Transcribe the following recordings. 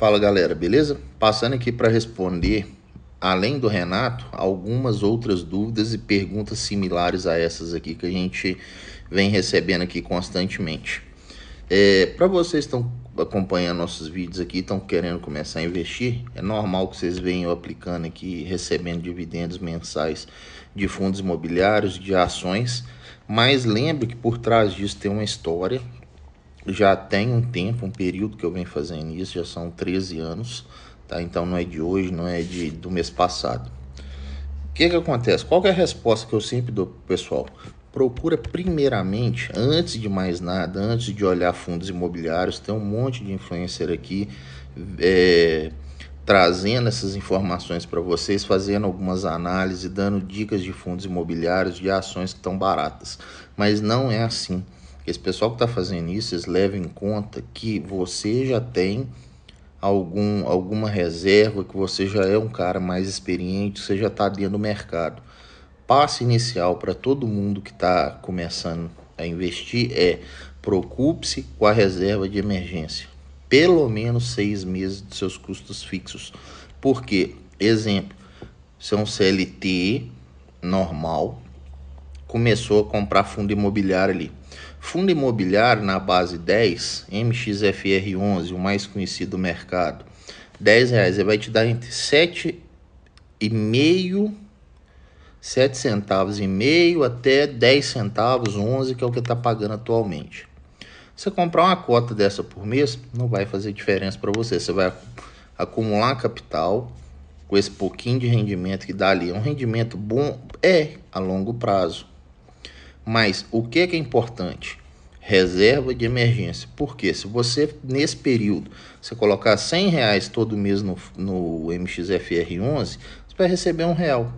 Fala galera, beleza? Passando aqui para responder, além do Renato, algumas outras dúvidas e perguntas similares a essas aqui que a gente vem recebendo aqui constantemente. É, para vocês que estão acompanhando nossos vídeos aqui, estão querendo começar a investir, é normal que vocês venham aplicando aqui, recebendo dividendos mensais de fundos imobiliários, de ações, mas lembre que por trás disso tem uma história, já tem um tempo, um período que eu venho fazendo isso, já são 13 anos, tá? Então não é de hoje, não é de do mês passado. O que que acontece? Qual que é a resposta que eu sempre dou pro pessoal? Procura primeiramente, antes de mais nada, antes de olhar fundos imobiliários, tem um monte de influencer aqui é, trazendo essas informações para vocês, fazendo algumas análises, dando dicas de fundos imobiliários, de ações que estão baratas. Mas não é assim. Esse pessoal que está fazendo isso, eles levam em conta que você já tem algum, alguma reserva, que você já é um cara mais experiente, você já está dentro do mercado. Passo inicial para todo mundo que está começando a investir é preocupe-se com a reserva de emergência. Pelo menos seis meses de seus custos fixos. Porque, exemplo, se é um CLT normal, começou a comprar fundo imobiliário ali. Fundo imobiliário na base 10, MXFR11, o mais conhecido do mercado, 10 reais, ele vai te dar entre 7 e meio 7 centavos e meio até 10 centavos, 11, que é o que está pagando atualmente. Você comprar uma cota dessa por mês não vai fazer diferença para você. Você vai acumular capital com esse pouquinho de rendimento que dá ali. É um rendimento bom, é a longo prazo. Mas o que, é que é importante? Reserva de emergência. Porque se você, nesse período, você colocar 100 reais todo mês no, no MXFR11, você vai receber um real,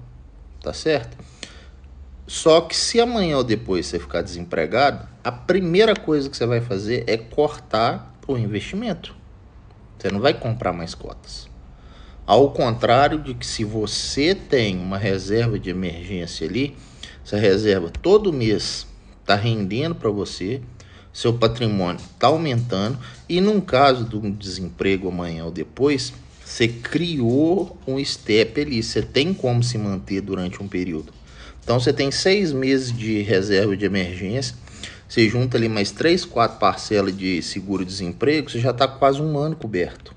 tá certo? Só que se amanhã ou depois você ficar desempregado, a primeira coisa que você vai fazer é cortar o investimento. Você não vai comprar mais cotas. Ao contrário de que se você tem uma reserva de emergência ali, essa reserva todo mês está rendendo para você, seu patrimônio está aumentando e num caso de um desemprego amanhã ou depois, você criou um step ali, você tem como se manter durante um período. Então você tem seis meses de reserva de emergência, você junta ali mais três, quatro parcelas de seguro-desemprego, você já está quase um ano coberto.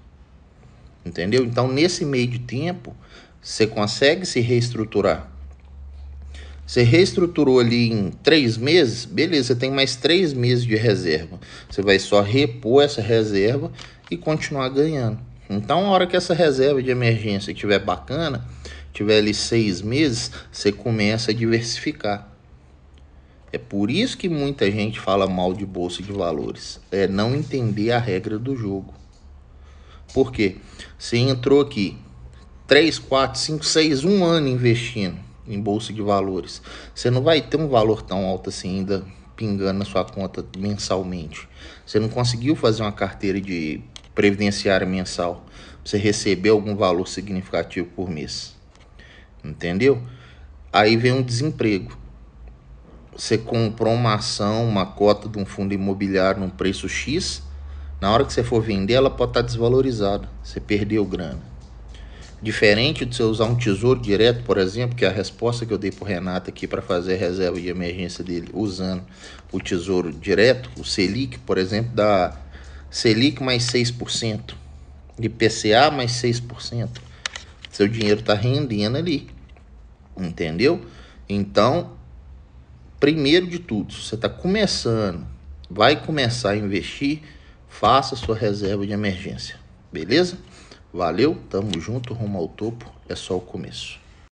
Entendeu? Então nesse meio de tempo, você consegue se reestruturar. Você reestruturou ali em três meses, beleza, você tem mais três meses de reserva. Você vai só repor essa reserva e continuar ganhando. Então, a hora que essa reserva de emergência estiver bacana, tiver ali seis meses, você começa a diversificar. É por isso que muita gente fala mal de bolsa de valores. É não entender a regra do jogo. Por quê? Você entrou aqui três, quatro, cinco, seis, um ano investindo em bolsa de valores, você não vai ter um valor tão alto assim ainda pingando na sua conta mensalmente. Você não conseguiu fazer uma carteira de previdenciária mensal, você receber algum valor significativo por mês. Entendeu? Aí vem um desemprego. Você comprou uma ação, uma cota de um fundo imobiliário num preço X, na hora que você for vender, ela pode estar tá desvalorizada. Você perdeu grana. Diferente de você usar um tesouro direto, por exemplo, que é a resposta que eu dei para o Renato aqui para fazer a reserva de emergência dele usando o tesouro direto, o Selic, por exemplo, dá Selic mais 6%, IPCA mais 6%. Seu dinheiro está rendendo ali, entendeu? Então, primeiro de tudo, se você está começando, vai começar a investir, faça sua reserva de emergência, beleza? Valeu, tamo junto, rumo ao topo, é só o começo.